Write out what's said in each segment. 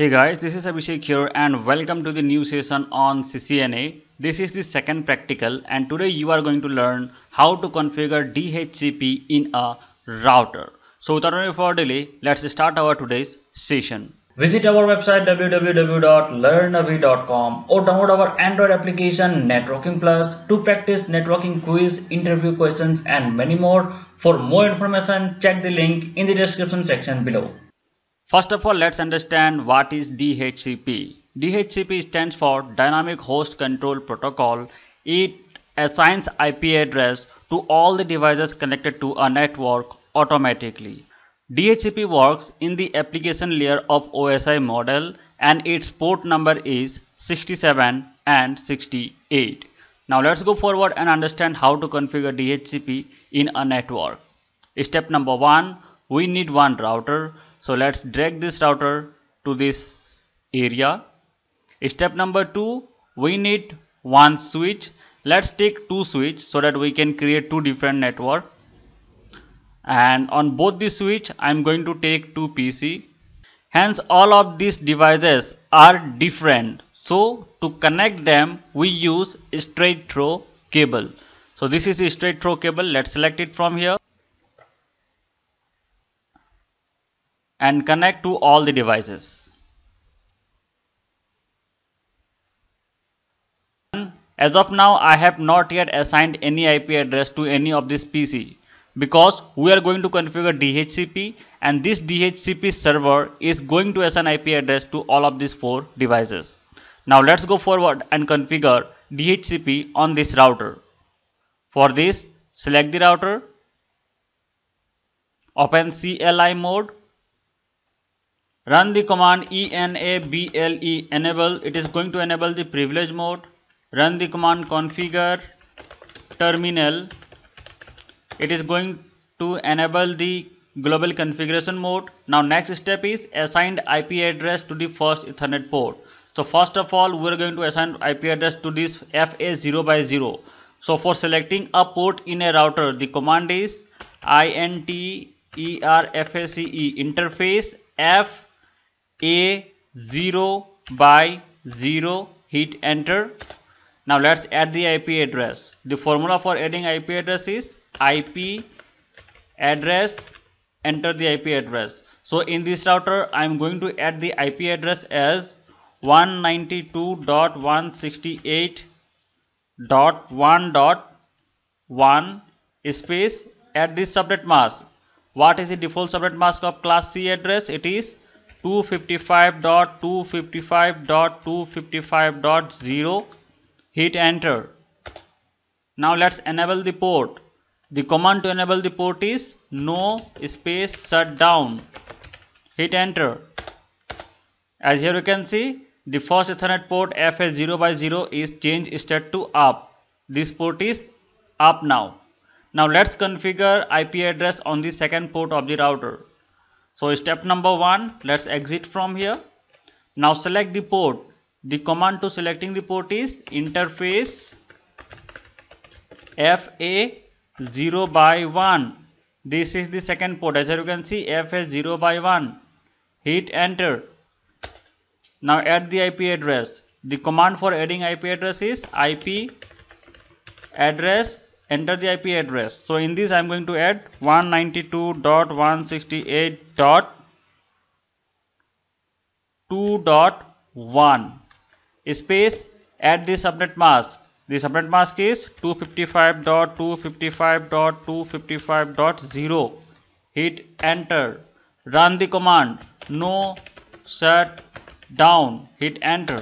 Hey guys, this is Abhishek here and welcome to the new session on CCNA. This is the second practical and today you are going to learn how to configure DHCP in a router. So without any further delay, let's start our today's session. Visit our website www.learnavi.com or download our Android application Networking Plus to practice networking quiz, interview questions and many more. For more information, check the link in the description section below. First of all, let's understand what is DHCP. DHCP stands for Dynamic Host Control Protocol. It assigns IP address to all the devices connected to a network automatically. DHCP works in the application layer of OSI model and its port number is 67 and 68. Now let's go forward and understand how to configure DHCP in a network. Step number 1. We need one router so let's drag this router to this area step number two we need one switch let's take two switch so that we can create two different network and on both the switch i'm going to take two pc hence all of these devices are different so to connect them we use straight throw cable so this is the straight throw cable let's select it from here and connect to all the devices. As of now, I have not yet assigned any IP address to any of this PC because we are going to configure DHCP and this DHCP server is going to assign IP address to all of these four devices. Now let's go forward and configure DHCP on this router. For this, select the router, open CLI mode run the command enable enable it is going to enable the privilege mode run the command configure terminal it is going to enable the global configuration mode now next step is assigned ip address to the first ethernet port so first of all we are going to assign ip address to this fa0 by 0 so for selecting a port in a router the command is int interface f a0 by 0 hit enter now let's add the IP address the formula for adding IP address is IP address enter the IP address so in this router I am going to add the IP address as 192.168.1.1 space Add this subnet mask what is the default subnet mask of class C address it is 255.255.255.0 hit enter now let's enable the port the command to enable the port is no space shutdown hit enter as here you can see the first ethernet port fa0 by 0 is changed state to up this port is up now now let's configure ip address on the second port of the router so step number one, let's exit from here. Now select the port. The command to selecting the port is interface FA 0 by 1. This is the second port. As you can see, FA 0 by 1. Hit enter. Now add the IP address. The command for adding IP address is IP address enter the IP address so in this I'm going to add 192.168.2.1 space add the subnet mask the subnet mask is 255.255.255.0 hit enter run the command no shut down hit enter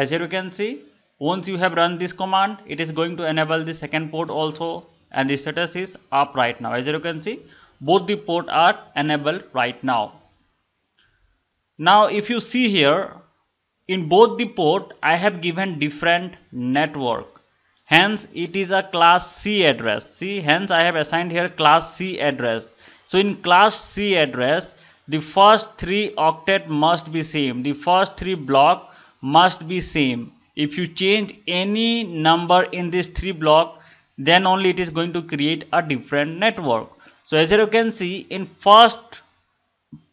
as here you can see once you have run this command, it is going to enable the second port also and the status is up right now. As you can see, both the port are enabled right now. Now if you see here, in both the port, I have given different network. Hence, it is a class C address. See, hence I have assigned here class C address. So in class C address, the first three octet must be same. The first three block must be same if you change any number in this three block then only it is going to create a different network so as you can see in first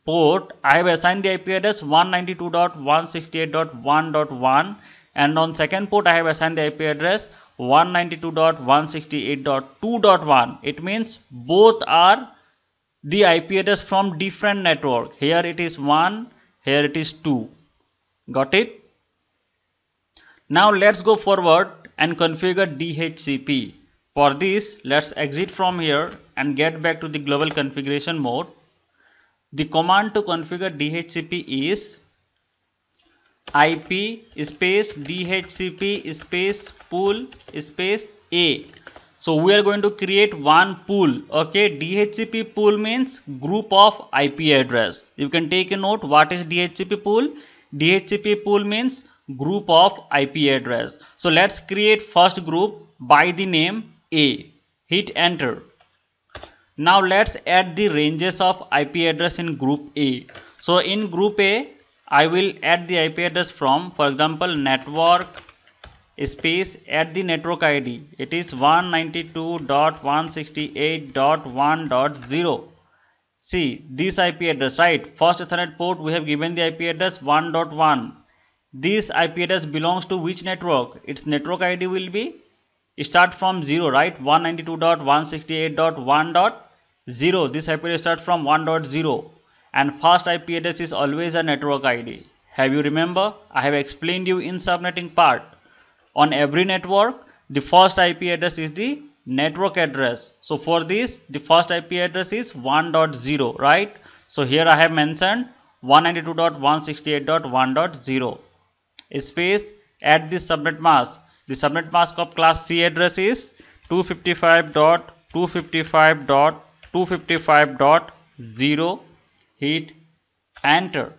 port I have assigned the IP address 192.168.1.1 and on second port I have assigned the IP address 192.168.2.1 it means both are the IP address from different network here it is 1 here it is 2 got it now let's go forward and configure DHCP. For this, let's exit from here and get back to the global configuration mode. The command to configure DHCP is IP space DHCP space pool space A. So we are going to create one pool. Okay, DHCP pool means group of IP address. You can take a note what is DHCP pool. DHCP pool means group of IP address. So let's create first group by the name A. Hit enter. Now let's add the ranges of IP address in group A. So in group A, I will add the IP address from for example network space at the network ID. It is 192.168.1.0. See this IP address right. First Ethernet port we have given the IP address 1.1 this IP address belongs to which network its network ID will be start from 0 right 192.168.1.0 this IP address starts from 1.0 and first IP address is always a network ID have you remember I have explained you in subnetting part on every network the first IP address is the network address so for this the first IP address is 1.0 right so here I have mentioned 192.168.1.0 space Add the subnet mask. The subnet mask of class C address is 255.255.255.0 hit enter.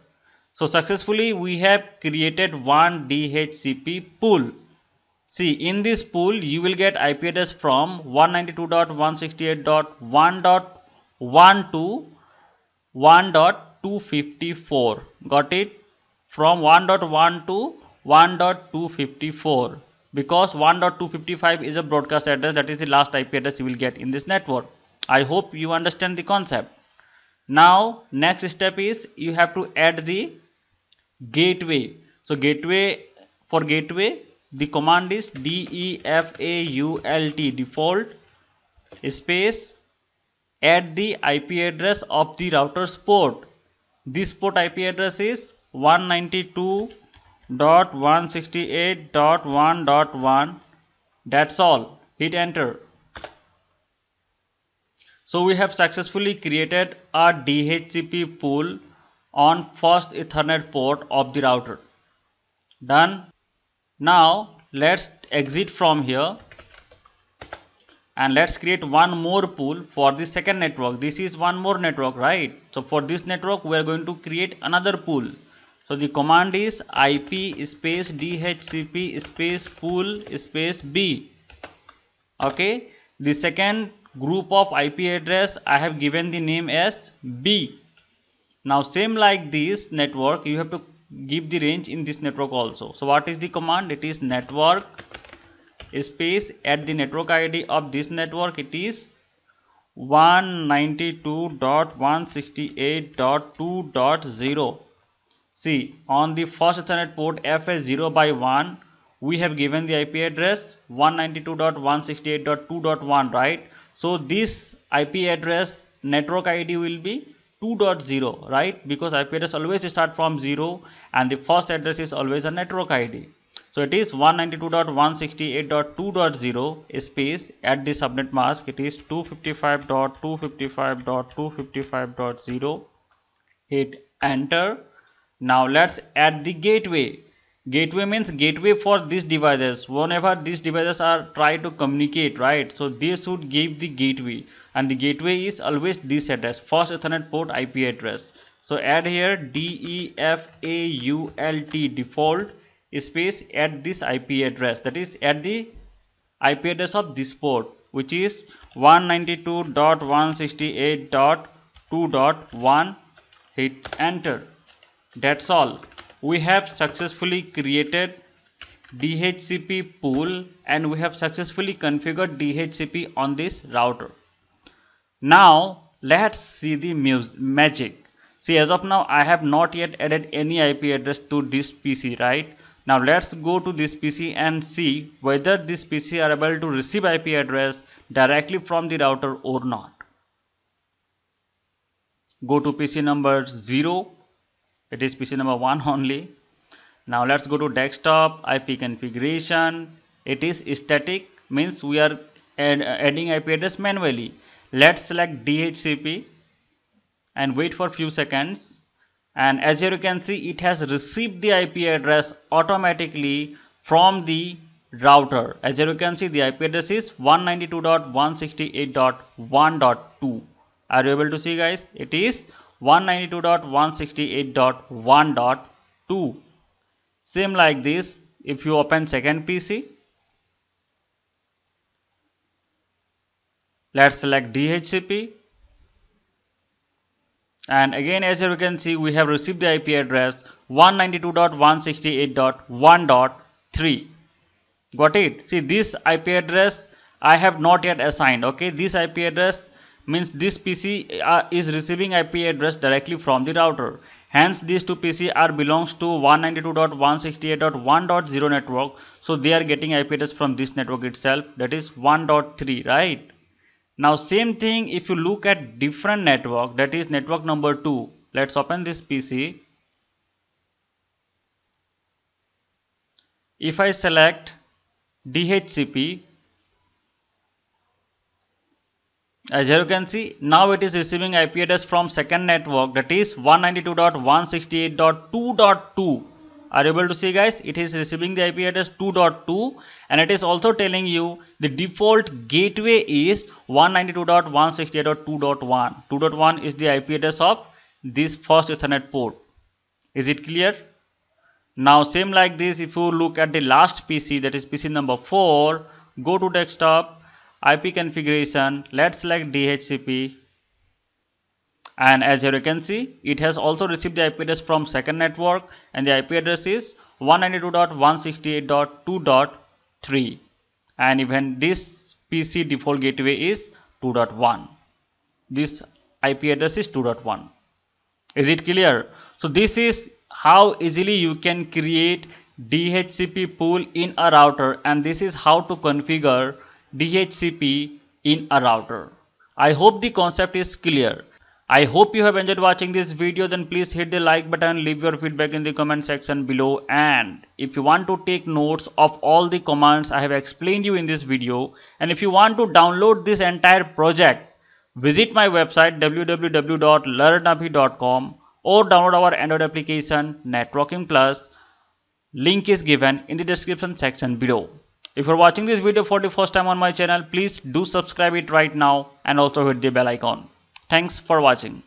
So successfully we have created one DHCP pool. See in this pool you will get IP address from 192.168.1.1 to 1.254 got it from 1.1 to 1.254 because 1.255 is a broadcast address that is the last IP address you will get in this network. I hope you understand the concept. Now next step is you have to add the gateway. So gateway for gateway the command is default default space add the IP address of the router's port. This port IP address is 192.168.1.1 that's all hit enter so we have successfully created a DHCP pool on first ethernet port of the router done now let's exit from here and let's create one more pool for the second network this is one more network right so for this network we are going to create another pool so the command is IP space DHCP space pool space B. Okay. The second group of IP address I have given the name as B. Now same like this network you have to give the range in this network also. So what is the command? It is network space at the network ID of this network it is 192.168.2.0 See, on the first Ethernet port FS0 by 1, we have given the IP address 192.168.2.1, right? So this IP address network ID will be 2.0, right? Because IP address always start from 0 and the first address is always a network ID. So it is 192.168.2.0 space at the subnet mask it is 255.255.255.0 hit enter now let's add the gateway gateway means gateway for these devices whenever these devices are try to communicate right so they should give the gateway and the gateway is always this address first ethernet port ip address so add here default default space at this ip address that is at the ip address of this port which is 192.168.2.1 hit enter that's all we have successfully created DHCP pool and we have successfully configured DHCP on this router now let's see the magic see as of now I have not yet added any IP address to this PC right now let's go to this PC and see whether this PC are able to receive IP address directly from the router or not. Go to PC number 0 it is pc number 1 only now let's go to desktop ip configuration it is static means we are add, adding ip address manually let's select dhcp and wait for few seconds and as here you can see it has received the ip address automatically from the router as here you can see the ip address is 192.168.1.2 are you able to see guys it is 192.168.1.2 same like this if you open second PC let's select DHCP and again as you can see we have received the IP address 192.168.1.3 got it see this IP address I have not yet assigned okay this IP address means this PC uh, is receiving IP address directly from the router. Hence these two PC are belongs to 192.168.1.0 network. So they are getting IP address from this network itself that is 1.3 right. Now same thing if you look at different network that is network number 2. Let's open this PC. If I select DHCP as you can see now it is receiving IP address from second network that is 192.168.2.2 are able to see guys it is receiving the IP address 2.2 and it is also telling you the default gateway is 192.168.2.1 2.1 is the IP address of this first ethernet port is it clear now same like this if you look at the last PC that is PC number 4 go to desktop IP configuration, let's select DHCP and as here you can see it has also received the IP address from second network and the IP address is 192.168.2.3 and even this PC default gateway is 2.1 this IP address is 2.1 is it clear so this is how easily you can create DHCP pool in a router and this is how to configure DHCP in a router. I hope the concept is clear. I hope you have enjoyed watching this video then please hit the like button, leave your feedback in the comment section below and if you want to take notes of all the commands I have explained you in this video and if you want to download this entire project visit my website www.learnavi.com or download our Android application Networking Plus link is given in the description section below. If you're watching this video for the first time on my channel, please do subscribe it right now and also hit the bell icon. Thanks for watching.